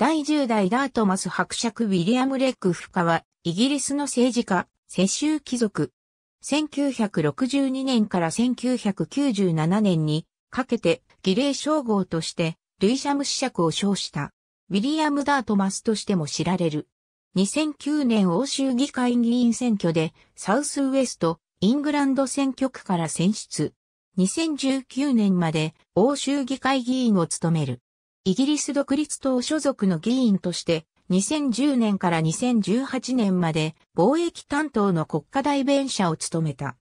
第10代ダートマス伯爵ウィリアム・レックフカは、イギリスの政治家、世襲貴族。1962年から1997年にかけて儀礼称号としてルイシャム子爵を称した。ウィリアム・ダートマスとしても知られる。2009年欧州議会議員選挙でサウスウエスト、イングランド選挙区から選出。2019年まで欧州議会議員を務める。イギリス独立党所属の議員として、2010年から2018年まで貿易担当の国家代弁者を務めた。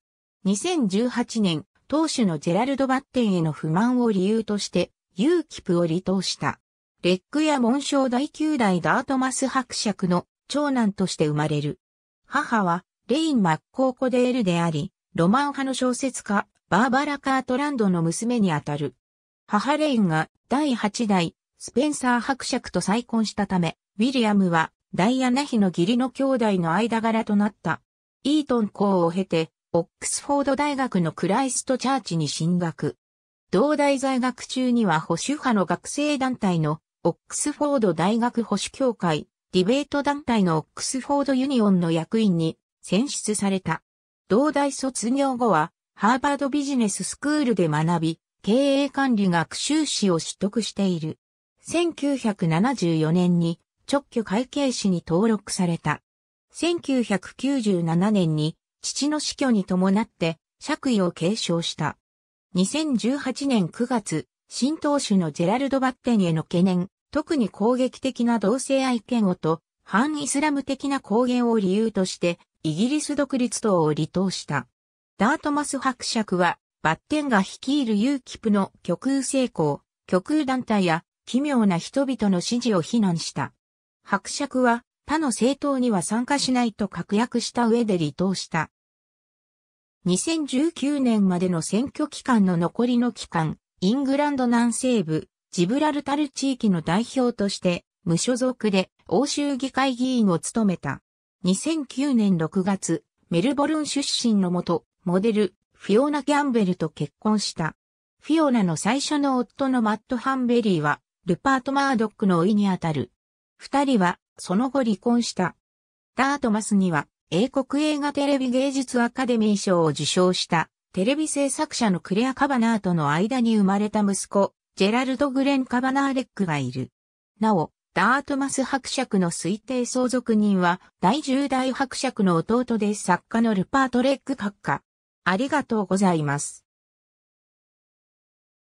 2018年、党首のジェラルド・バッテンへの不満を理由として、ユーキプを離党した。レックや紋章第9代ダートマス伯爵の長男として生まれる。母はレイン・マッコーコデールであり、ロマン派の小説家、バーバラ・カートランドの娘にあたる。母レインが第8代スペンサー伯爵と再婚したため、ウィリアムはダイアナ妃の義理の兄弟の間柄となった。イートン校を経て、オックスフォード大学のクライストチャーチに進学。同大在学中には保守派の学生団体のオックスフォード大学保守協会、ディベート団体のオックスフォードユニオンの役員に選出された。同大卒業後は、ハーバードビジネススクールで学び、経営管理学修士を取得している。1974年に直居会計士に登録された。1997年に父の死去に伴って爵位を継承した。2018年9月、新党首のジェラルド・バッテンへの懸念、特に攻撃的な同性愛嫌悪と反イスラム的な公言を理由として、イギリス独立党を離党した。ダートマス伯爵はバッテンが率いるユーキプの極右成功、極右団体や奇妙な人々の支持を非難した。伯爵は他の政党には参加しないと確約した上で離党した。2019年までの選挙期間の残りの期間、イングランド南西部、ジブラルタル地域の代表として、無所属で欧州議会議員を務めた。2009年6月、メルボルン出身のもと、モデル、フィオナ・キャンベルと結婚した。フィオナの最初の夫のマット・ハンベリーは、ルパート・マードックの甥にあたる。二人は、その後離婚した。ダートマスには、英国映画テレビ芸術アカデミー賞を受賞した、テレビ制作者のクレア・カバナーとの間に生まれた息子、ジェラルド・グレン・カバナーレックがいる。なお、ダートマス伯爵の推定相続人は、第10代伯爵の弟で作家のルパート・レック閣下。ありがとうございます。